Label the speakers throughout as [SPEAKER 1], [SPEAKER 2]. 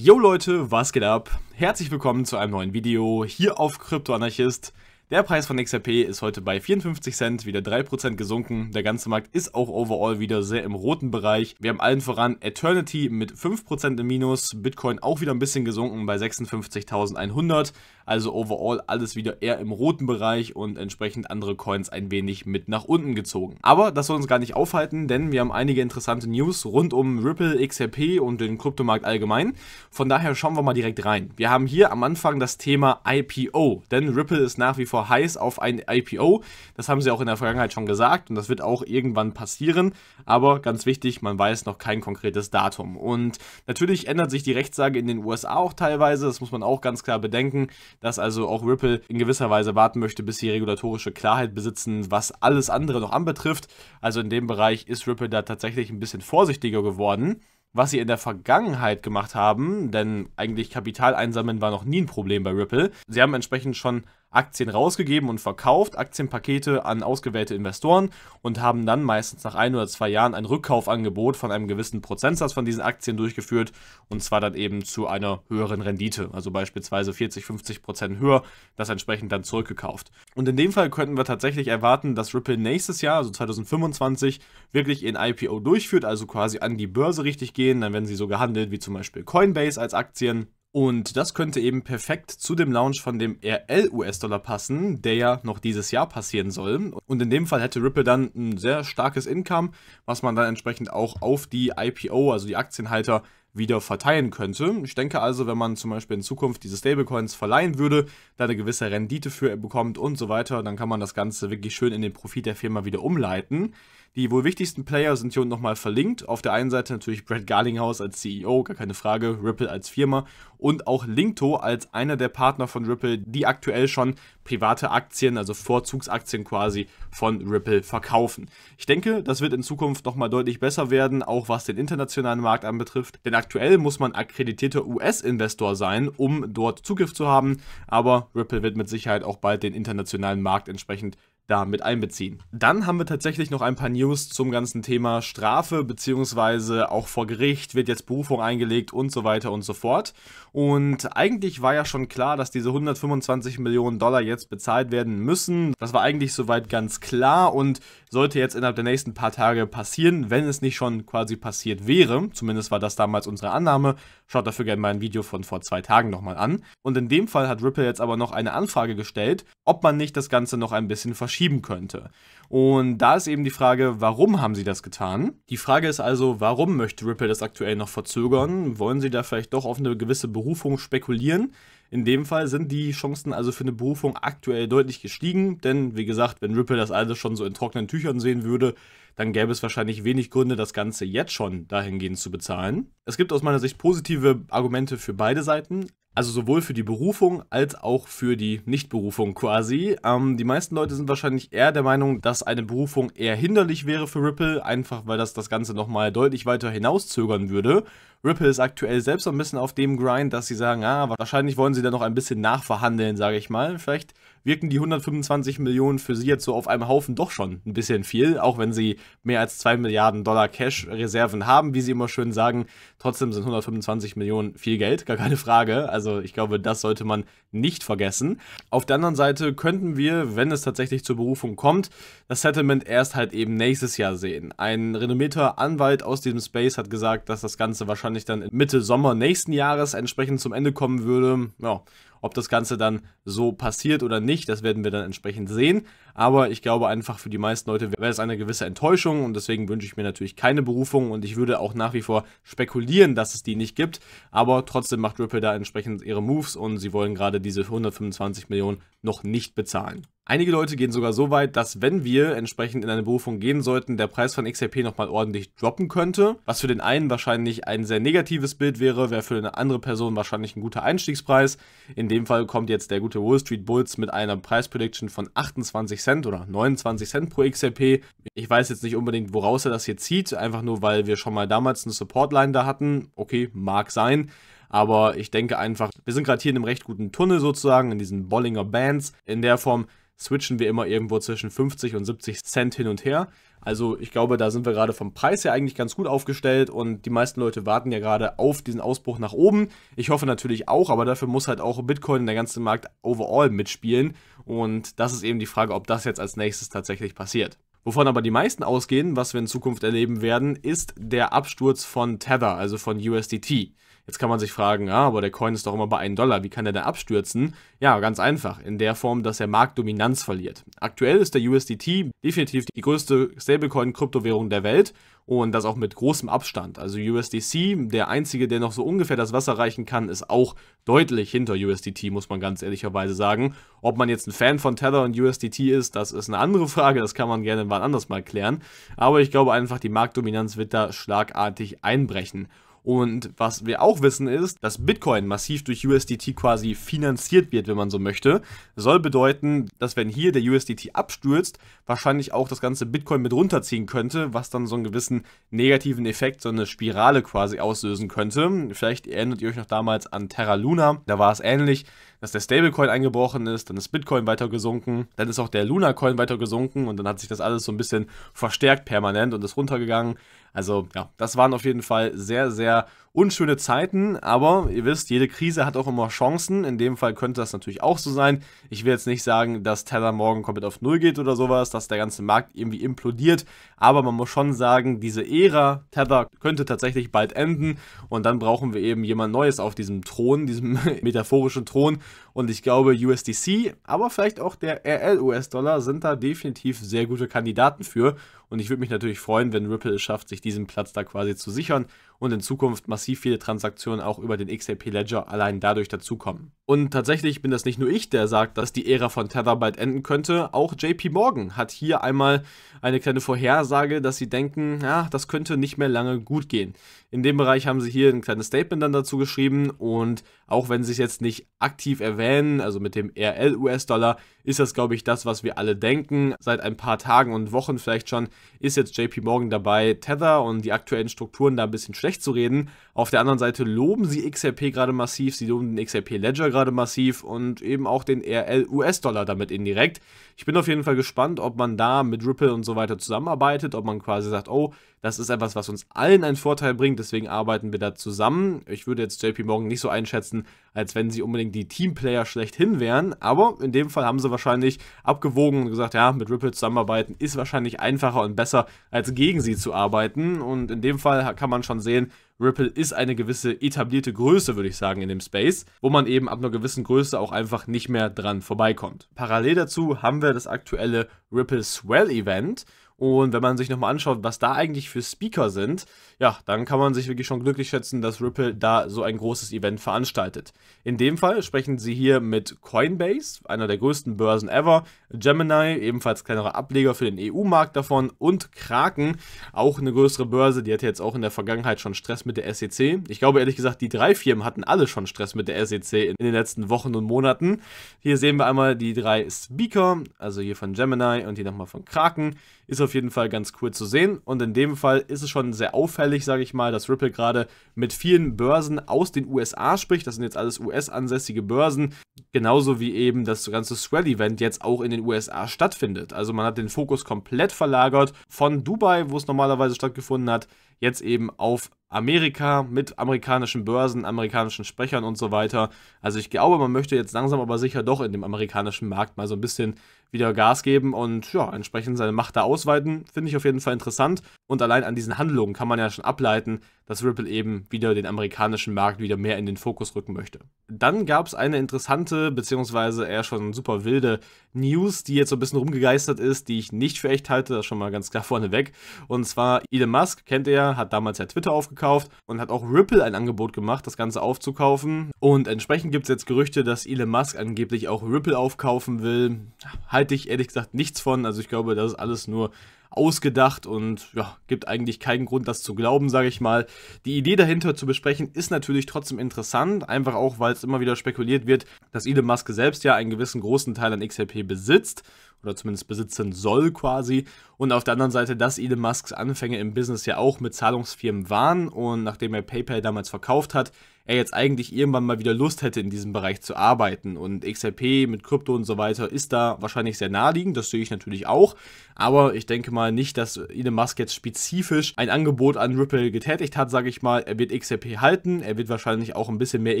[SPEAKER 1] Yo Leute, was geht ab? Herzlich willkommen zu einem neuen Video hier auf Kryptoanarchist. Der Preis von XRP ist heute bei 54 Cent, wieder 3% gesunken. Der ganze Markt ist auch overall wieder sehr im roten Bereich. Wir haben allen voran Eternity mit 5% im Minus, Bitcoin auch wieder ein bisschen gesunken bei 56.100. Also overall alles wieder eher im roten Bereich und entsprechend andere Coins ein wenig mit nach unten gezogen. Aber das soll uns gar nicht aufhalten, denn wir haben einige interessante News rund um Ripple, XRP und den Kryptomarkt allgemein. Von daher schauen wir mal direkt rein. Wir haben hier am Anfang das Thema IPO, denn Ripple ist nach wie vor heiß auf ein IPO. Das haben sie auch in der Vergangenheit schon gesagt und das wird auch irgendwann passieren. Aber ganz wichtig, man weiß noch kein konkretes Datum. Und natürlich ändert sich die Rechtslage in den USA auch teilweise, das muss man auch ganz klar bedenken dass also auch Ripple in gewisser Weise warten möchte, bis sie regulatorische Klarheit besitzen, was alles andere noch anbetrifft. Also in dem Bereich ist Ripple da tatsächlich ein bisschen vorsichtiger geworden was sie in der Vergangenheit gemacht haben, denn eigentlich Kapital einsammeln war noch nie ein Problem bei Ripple. Sie haben entsprechend schon Aktien rausgegeben und verkauft, Aktienpakete an ausgewählte Investoren und haben dann meistens nach ein oder zwei Jahren ein Rückkaufangebot von einem gewissen Prozentsatz von diesen Aktien durchgeführt und zwar dann eben zu einer höheren Rendite, also beispielsweise 40, 50 Prozent höher, das entsprechend dann zurückgekauft. Und in dem Fall könnten wir tatsächlich erwarten, dass Ripple nächstes Jahr, also 2025, wirklich in IPO durchführt, also quasi an die Börse richtig gehen, dann werden sie so gehandelt wie zum Beispiel Coinbase als Aktien und das könnte eben perfekt zu dem Launch von dem RL-US-Dollar passen, der ja noch dieses Jahr passieren soll. Und in dem Fall hätte Ripple dann ein sehr starkes Income, was man dann entsprechend auch auf die IPO, also die Aktienhalter, wieder verteilen könnte. Ich denke also, wenn man zum Beispiel in Zukunft diese Stablecoins verleihen würde, da eine gewisse Rendite für bekommt und so weiter, dann kann man das Ganze wirklich schön in den Profit der Firma wieder umleiten. Die wohl wichtigsten Player sind hier nochmal verlinkt. Auf der einen Seite natürlich Brad Garlinghouse als CEO, gar keine Frage, Ripple als Firma und auch Linkto als einer der Partner von Ripple, die aktuell schon private Aktien, also Vorzugsaktien quasi von Ripple verkaufen. Ich denke, das wird in Zukunft nochmal deutlich besser werden, auch was den internationalen Markt anbetrifft. Denn aktuell muss man akkreditierter US-Investor sein, um dort Zugriff zu haben. Aber Ripple wird mit Sicherheit auch bald den internationalen Markt entsprechend da mit einbeziehen. Dann haben wir tatsächlich noch ein paar News zum ganzen Thema Strafe, beziehungsweise auch vor Gericht wird jetzt Berufung eingelegt und so weiter und so fort. Und eigentlich war ja schon klar, dass diese 125 Millionen Dollar jetzt bezahlt werden müssen. Das war eigentlich soweit ganz klar und sollte jetzt innerhalb der nächsten paar Tage passieren, wenn es nicht schon quasi passiert wäre. Zumindest war das damals unsere Annahme. Schaut dafür gerne mein Video von vor zwei Tagen nochmal an. Und in dem Fall hat Ripple jetzt aber noch eine Anfrage gestellt, ob man nicht das Ganze noch ein bisschen verschiebt verschieben könnte. Und da ist eben die Frage, warum haben sie das getan? Die Frage ist also, warum möchte Ripple das aktuell noch verzögern? Wollen sie da vielleicht doch auf eine gewisse Berufung spekulieren? In dem Fall sind die Chancen also für eine Berufung aktuell deutlich gestiegen, denn wie gesagt, wenn Ripple das alles schon so in trockenen Tüchern sehen würde, dann gäbe es wahrscheinlich wenig Gründe, das Ganze jetzt schon dahingehend zu bezahlen. Es gibt aus meiner Sicht positive Argumente für beide Seiten. Also sowohl für die Berufung als auch für die Nichtberufung quasi. Ähm, die meisten Leute sind wahrscheinlich eher der Meinung, dass eine Berufung eher hinderlich wäre für Ripple, einfach weil das das Ganze nochmal deutlich weiter hinauszögern würde. Ripple ist aktuell selbst ein bisschen auf dem Grind, dass sie sagen, ah, wahrscheinlich wollen sie da noch ein bisschen nachverhandeln, sage ich mal. Vielleicht wirken die 125 Millionen für sie jetzt so auf einem Haufen doch schon ein bisschen viel, auch wenn sie mehr als 2 Milliarden Dollar Cash-Reserven haben, wie sie immer schön sagen. Trotzdem sind 125 Millionen viel Geld, gar keine Frage. Also ich glaube, das sollte man nicht vergessen. Auf der anderen Seite könnten wir, wenn es tatsächlich zur Berufung kommt, das Settlement erst halt eben nächstes Jahr sehen. Ein renommierter Anwalt aus diesem Space hat gesagt, dass das Ganze wahrscheinlich dann Mitte Sommer nächsten Jahres entsprechend zum Ende kommen würde. Ja, ob das Ganze dann so passiert oder nicht, das werden wir dann entsprechend sehen. Aber ich glaube einfach für die meisten Leute wäre es eine gewisse Enttäuschung und deswegen wünsche ich mir natürlich keine Berufung und ich würde auch nach wie vor spekulieren, dass es die nicht gibt. Aber trotzdem macht Ripple da entsprechend ihre Moves und sie wollen gerade diese 125 Millionen noch nicht bezahlen. Einige Leute gehen sogar so weit, dass wenn wir entsprechend in eine Berufung gehen sollten, der Preis von XRP nochmal ordentlich droppen könnte, was für den einen wahrscheinlich ein sehr negatives Bild wäre, wäre für eine andere Person wahrscheinlich ein guter Einstiegspreis. In dem Fall kommt jetzt der gute Wall Street Bulls mit einer Preisprediction von 28 Cent oder 29 Cent pro XRP. Ich weiß jetzt nicht unbedingt, woraus er das hier zieht, einfach nur, weil wir schon mal damals eine Supportline da hatten. Okay, mag sein. Aber ich denke einfach, wir sind gerade hier in einem recht guten Tunnel sozusagen, in diesen Bollinger Bands. In der Form, switchen wir immer irgendwo zwischen 50 und 70 Cent hin und her. Also ich glaube, da sind wir gerade vom Preis her eigentlich ganz gut aufgestellt und die meisten Leute warten ja gerade auf diesen Ausbruch nach oben. Ich hoffe natürlich auch, aber dafür muss halt auch Bitcoin und der ganze Markt overall mitspielen und das ist eben die Frage, ob das jetzt als nächstes tatsächlich passiert. Wovon aber die meisten ausgehen, was wir in Zukunft erleben werden, ist der Absturz von Tether, also von USDT. Jetzt kann man sich fragen, ja, aber der Coin ist doch immer bei 1 Dollar, wie kann er denn abstürzen? Ja, ganz einfach, in der Form, dass er Marktdominanz verliert. Aktuell ist der USDT definitiv die größte Stablecoin-Kryptowährung der Welt und das auch mit großem Abstand. Also USDC, der einzige, der noch so ungefähr das Wasser reichen kann, ist auch deutlich hinter USDT, muss man ganz ehrlicherweise sagen. Ob man jetzt ein Fan von Tether und USDT ist, das ist eine andere Frage, das kann man gerne mal anders mal klären. Aber ich glaube einfach, die Marktdominanz wird da schlagartig einbrechen. Und was wir auch wissen ist, dass Bitcoin massiv durch USDT quasi finanziert wird, wenn man so möchte. Soll bedeuten, dass wenn hier der USDT abstürzt, wahrscheinlich auch das ganze Bitcoin mit runterziehen könnte, was dann so einen gewissen negativen Effekt, so eine Spirale quasi auslösen könnte. Vielleicht erinnert ihr euch noch damals an Terra Luna, da war es ähnlich dass der Stablecoin eingebrochen ist, dann ist Bitcoin weiter gesunken, dann ist auch der Luna Coin weiter gesunken und dann hat sich das alles so ein bisschen verstärkt permanent und ist runtergegangen. Also ja, das waren auf jeden Fall sehr, sehr unschöne Zeiten, aber ihr wisst, jede Krise hat auch immer Chancen. In dem Fall könnte das natürlich auch so sein. Ich will jetzt nicht sagen, dass Tether morgen komplett auf Null geht oder sowas, dass der ganze Markt irgendwie implodiert, aber man muss schon sagen, diese Ära Tether könnte tatsächlich bald enden und dann brauchen wir eben jemand Neues auf diesem Thron, diesem metaphorischen Thron und ich glaube USDC, aber vielleicht auch der RL-US-Dollar sind da definitiv sehr gute Kandidaten für und ich würde mich natürlich freuen, wenn Ripple es schafft, sich diesen Platz da quasi zu sichern und in Zukunft massiv viele Transaktionen auch über den XRP Ledger allein dadurch dazukommen. Und tatsächlich bin das nicht nur ich, der sagt, dass die Ära von Tether bald enden könnte. Auch JP Morgan hat hier einmal eine kleine Vorhersage, dass sie denken, ja, das könnte nicht mehr lange gut gehen. In dem Bereich haben sie hier ein kleines Statement dann dazu geschrieben und auch wenn sie es jetzt nicht aktiv erwähnen, also mit dem RL-US-Dollar, ist das, glaube ich, das, was wir alle denken. Seit ein paar Tagen und Wochen vielleicht schon ist jetzt JP Morgan dabei, Tether und die aktuellen Strukturen da ein bisschen schlecht zu reden. Auf der anderen Seite loben sie XRP gerade massiv, sie loben den XRP Ledger gerade gerade massiv und eben auch den RL-US-Dollar damit indirekt. Ich bin auf jeden Fall gespannt, ob man da mit Ripple und so weiter zusammenarbeitet, ob man quasi sagt, oh, das ist etwas, was uns allen einen Vorteil bringt, deswegen arbeiten wir da zusammen. Ich würde jetzt JP Morgan nicht so einschätzen, als wenn sie unbedingt die Teamplayer schlechthin wären, aber in dem Fall haben sie wahrscheinlich abgewogen und gesagt, ja, mit Ripple zusammenarbeiten ist wahrscheinlich einfacher und besser, als gegen sie zu arbeiten und in dem Fall kann man schon sehen, Ripple ist eine gewisse etablierte Größe, würde ich sagen, in dem Space, wo man eben ab einer gewissen Größe auch einfach nicht mehr dran vorbeikommt. Parallel dazu haben wir das aktuelle Ripple Swell Event und wenn man sich nochmal anschaut, was da eigentlich für Speaker sind, ja, dann kann man sich wirklich schon glücklich schätzen, dass Ripple da so ein großes Event veranstaltet. In dem Fall sprechen sie hier mit Coinbase, einer der größten Börsen ever, Gemini, ebenfalls kleinerer Ableger für den EU-Markt davon und Kraken, auch eine größere Börse, die hatte jetzt auch in der Vergangenheit schon Stress mit der SEC. Ich glaube ehrlich gesagt, die drei Firmen hatten alle schon Stress mit der SEC in den letzten Wochen und Monaten. Hier sehen wir einmal die drei Speaker, also hier von Gemini und hier nochmal von Kraken. Ist auf auf jeden Fall ganz cool zu sehen. Und in dem Fall ist es schon sehr auffällig, sage ich mal, dass Ripple gerade mit vielen Börsen aus den USA spricht. Das sind jetzt alles US-ansässige Börsen. Genauso wie eben das ganze Swell-Event jetzt auch in den USA stattfindet. Also man hat den Fokus komplett verlagert von Dubai, wo es normalerweise stattgefunden hat, jetzt eben auf Amerika mit amerikanischen Börsen, amerikanischen Sprechern und so weiter. Also ich glaube, man möchte jetzt langsam aber sicher doch in dem amerikanischen Markt mal so ein bisschen wieder Gas geben und ja, entsprechend seine Macht da ausweiten. Finde ich auf jeden Fall interessant. Und allein an diesen Handlungen kann man ja schon ableiten, dass Ripple eben wieder den amerikanischen Markt wieder mehr in den Fokus rücken möchte. Dann gab es eine interessante, beziehungsweise eher schon super wilde News, die jetzt so ein bisschen rumgegeistert ist, die ich nicht für echt halte, das schon mal ganz klar vorneweg. Und zwar Elon Musk, kennt ihr, hat damals ja Twitter aufgekauft und hat auch Ripple ein Angebot gemacht, das Ganze aufzukaufen. Und entsprechend gibt es jetzt Gerüchte, dass Elon Musk angeblich auch Ripple aufkaufen will. Halte ich ehrlich gesagt nichts von, also ich glaube, das ist alles nur ausgedacht und ja, gibt eigentlich keinen Grund, das zu glauben, sage ich mal. Die Idee dahinter zu besprechen ist natürlich trotzdem interessant, einfach auch, weil es immer wieder spekuliert wird, dass Elon Musk selbst ja einen gewissen großen Teil an XRP besitzt oder zumindest besitzen soll quasi. Und auf der anderen Seite, dass Elon Musks Anfänge im Business ja auch mit Zahlungsfirmen waren und nachdem er PayPal damals verkauft hat, er jetzt eigentlich irgendwann mal wieder Lust hätte, in diesem Bereich zu arbeiten. Und XRP mit Krypto und so weiter ist da wahrscheinlich sehr naheliegend, das sehe ich natürlich auch. Aber ich denke mal nicht, dass Elon Musk jetzt spezifisch ein Angebot an Ripple getätigt hat, sage ich mal. Er wird XRP halten, er wird wahrscheinlich auch ein bisschen mehr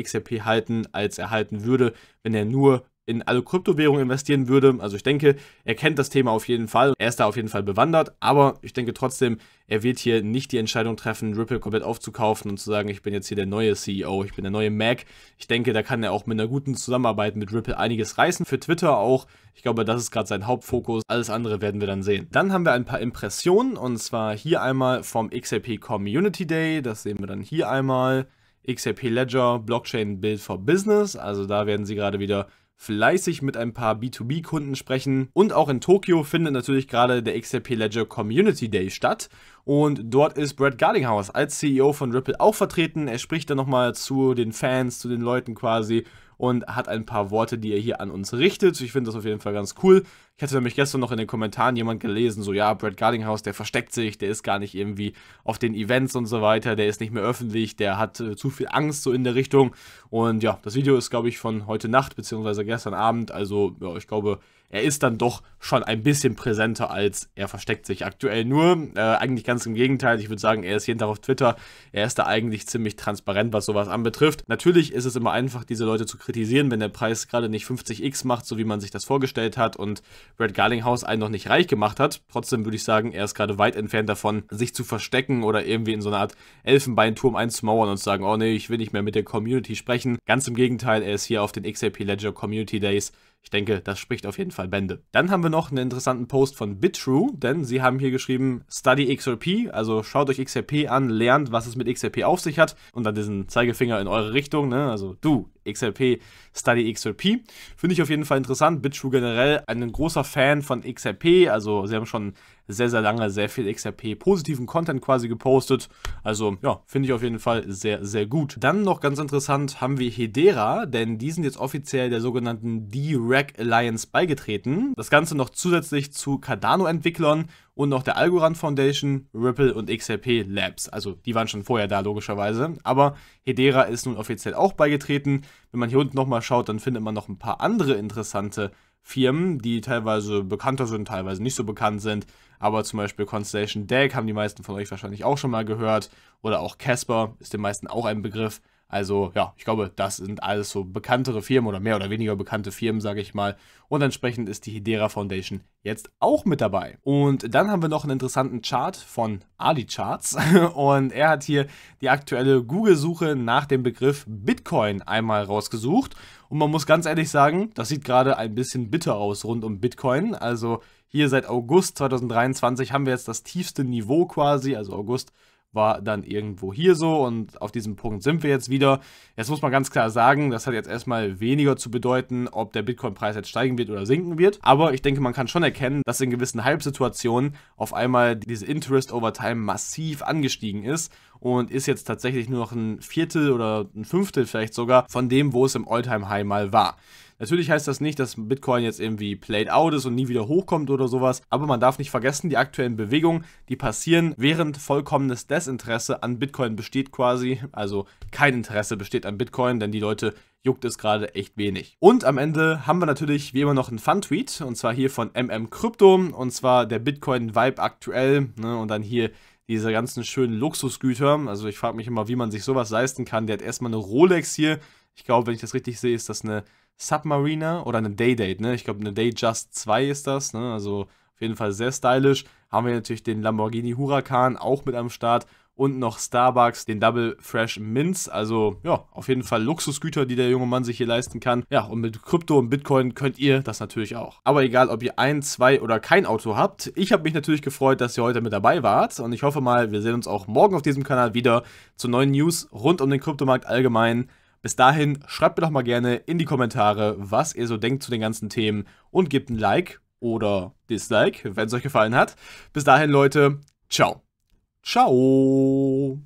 [SPEAKER 1] XRP halten, als er halten würde, wenn er nur in alle Kryptowährungen investieren würde. Also ich denke, er kennt das Thema auf jeden Fall. Er ist da auf jeden Fall bewandert. Aber ich denke trotzdem, er wird hier nicht die Entscheidung treffen, Ripple komplett aufzukaufen und zu sagen, ich bin jetzt hier der neue CEO, ich bin der neue Mac. Ich denke, da kann er auch mit einer guten Zusammenarbeit mit Ripple einiges reißen. Für Twitter auch. Ich glaube, das ist gerade sein Hauptfokus. Alles andere werden wir dann sehen. Dann haben wir ein paar Impressionen und zwar hier einmal vom XRP Community Day. Das sehen wir dann hier einmal. XRP Ledger Blockchain Build for Business. Also da werden sie gerade wieder fleißig mit ein paar B2B-Kunden sprechen. Und auch in Tokio findet natürlich gerade der XRP Ledger Community Day statt. Und dort ist Brad Gardinghouse als CEO von Ripple auch vertreten. Er spricht dann nochmal zu den Fans, zu den Leuten quasi und hat ein paar Worte, die er hier an uns richtet. Ich finde das auf jeden Fall ganz cool. Ich hatte nämlich gestern noch in den Kommentaren jemand gelesen, so ja, Brad Gardinghouse, der versteckt sich, der ist gar nicht irgendwie auf den Events und so weiter, der ist nicht mehr öffentlich, der hat äh, zu viel Angst so in der Richtung. Und ja, das Video ist, glaube ich, von heute Nacht beziehungsweise gestern Abend. Also ja, ich glaube, er ist dann doch schon ein bisschen präsenter als er versteckt sich aktuell nur. Äh, eigentlich ganz im Gegenteil. Ich würde sagen, er ist jeden Tag auf Twitter. Er ist da eigentlich ziemlich transparent, was sowas anbetrifft. Natürlich ist es immer einfach, diese Leute zu kritisieren, wenn der Preis gerade nicht 50x macht, so wie man sich das vorgestellt hat und Brad Garlinghouse einen noch nicht reich gemacht hat. Trotzdem würde ich sagen, er ist gerade weit entfernt davon, sich zu verstecken oder irgendwie in so einer Art Elfenbeinturm einzumauern und zu sagen, oh nee, ich will nicht mehr mit der Community sprechen. Ganz im Gegenteil, er ist hier auf den XRP Ledger Community Days ich denke, das spricht auf jeden Fall Bände. Dann haben wir noch einen interessanten Post von BitTrue, denn sie haben hier geschrieben, Study XRP, also schaut euch XRP an, lernt, was es mit XRP auf sich hat und dann diesen Zeigefinger in eure Richtung, ne? also du, XLP Study XLP. Finde ich auf jeden Fall interessant. BitTrue generell ein großer Fan von XLP. Also sie haben schon sehr, sehr lange sehr viel XRP positiven Content quasi gepostet. Also ja, finde ich auf jeden Fall sehr, sehr gut. Dann noch ganz interessant haben wir Hedera, denn die sind jetzt offiziell der sogenannten D-Rack Alliance beigetreten. Das Ganze noch zusätzlich zu Cardano-Entwicklern und noch der Algorand Foundation, Ripple und XRP Labs. Also die waren schon vorher da logischerweise, aber Hedera ist nun offiziell auch beigetreten. Wenn man hier unten nochmal schaut, dann findet man noch ein paar andere interessante Firmen, die teilweise bekannter sind, teilweise nicht so bekannt sind. Aber zum Beispiel Constellation Deck haben die meisten von euch wahrscheinlich auch schon mal gehört. Oder auch Casper ist den meisten auch ein Begriff. Also ja, ich glaube, das sind alles so bekanntere Firmen oder mehr oder weniger bekannte Firmen, sage ich mal. Und entsprechend ist die Hedera Foundation jetzt auch mit dabei. Und dann haben wir noch einen interessanten Chart von Ali Charts. Und er hat hier die aktuelle Google-Suche nach dem Begriff Bitcoin einmal rausgesucht. Und man muss ganz ehrlich sagen, das sieht gerade ein bisschen bitter aus rund um Bitcoin. Also hier seit August 2023 haben wir jetzt das tiefste Niveau quasi. Also August war dann irgendwo hier so und auf diesem Punkt sind wir jetzt wieder. Jetzt muss man ganz klar sagen, das hat jetzt erstmal weniger zu bedeuten, ob der Bitcoin-Preis jetzt steigen wird oder sinken wird. Aber ich denke, man kann schon erkennen, dass in gewissen Halbsituationen auf einmal diese Interest over Time massiv angestiegen ist und ist jetzt tatsächlich nur noch ein Viertel oder ein Fünftel vielleicht sogar von dem, wo es im Alltime high mal war. Natürlich heißt das nicht, dass Bitcoin jetzt irgendwie played out ist und nie wieder hochkommt oder sowas, aber man darf nicht vergessen, die aktuellen Bewegungen, die passieren, während vollkommenes Desinteresse an Bitcoin besteht quasi, also kein Interesse besteht an Bitcoin, denn die Leute juckt es gerade echt wenig. Und am Ende haben wir natürlich wie immer noch einen Fun-Tweet und zwar hier von MM Crypto und zwar der Bitcoin-Vibe aktuell ne, und dann hier diese ganzen schönen Luxusgüter. Also ich frage mich immer, wie man sich sowas leisten kann. Der hat erstmal eine Rolex hier. Ich glaube, wenn ich das richtig sehe, ist das eine Submariner oder eine Day-Date, ne? Ich glaube, eine Day-Just 2 ist das, ne? Also auf jeden Fall sehr stylisch. Haben wir natürlich den Lamborghini Huracan auch mit am Start und noch Starbucks, den Double Fresh Mints. Also ja, auf jeden Fall Luxusgüter, die der junge Mann sich hier leisten kann. Ja, und mit Krypto und Bitcoin könnt ihr das natürlich auch. Aber egal, ob ihr ein, zwei oder kein Auto habt, ich habe mich natürlich gefreut, dass ihr heute mit dabei wart und ich hoffe mal, wir sehen uns auch morgen auf diesem Kanal wieder zu neuen News rund um den Kryptomarkt allgemein. Bis dahin, schreibt mir doch mal gerne in die Kommentare, was ihr so denkt zu den ganzen Themen und gebt ein Like oder Dislike, wenn es euch gefallen hat. Bis dahin, Leute, ciao. Ciao.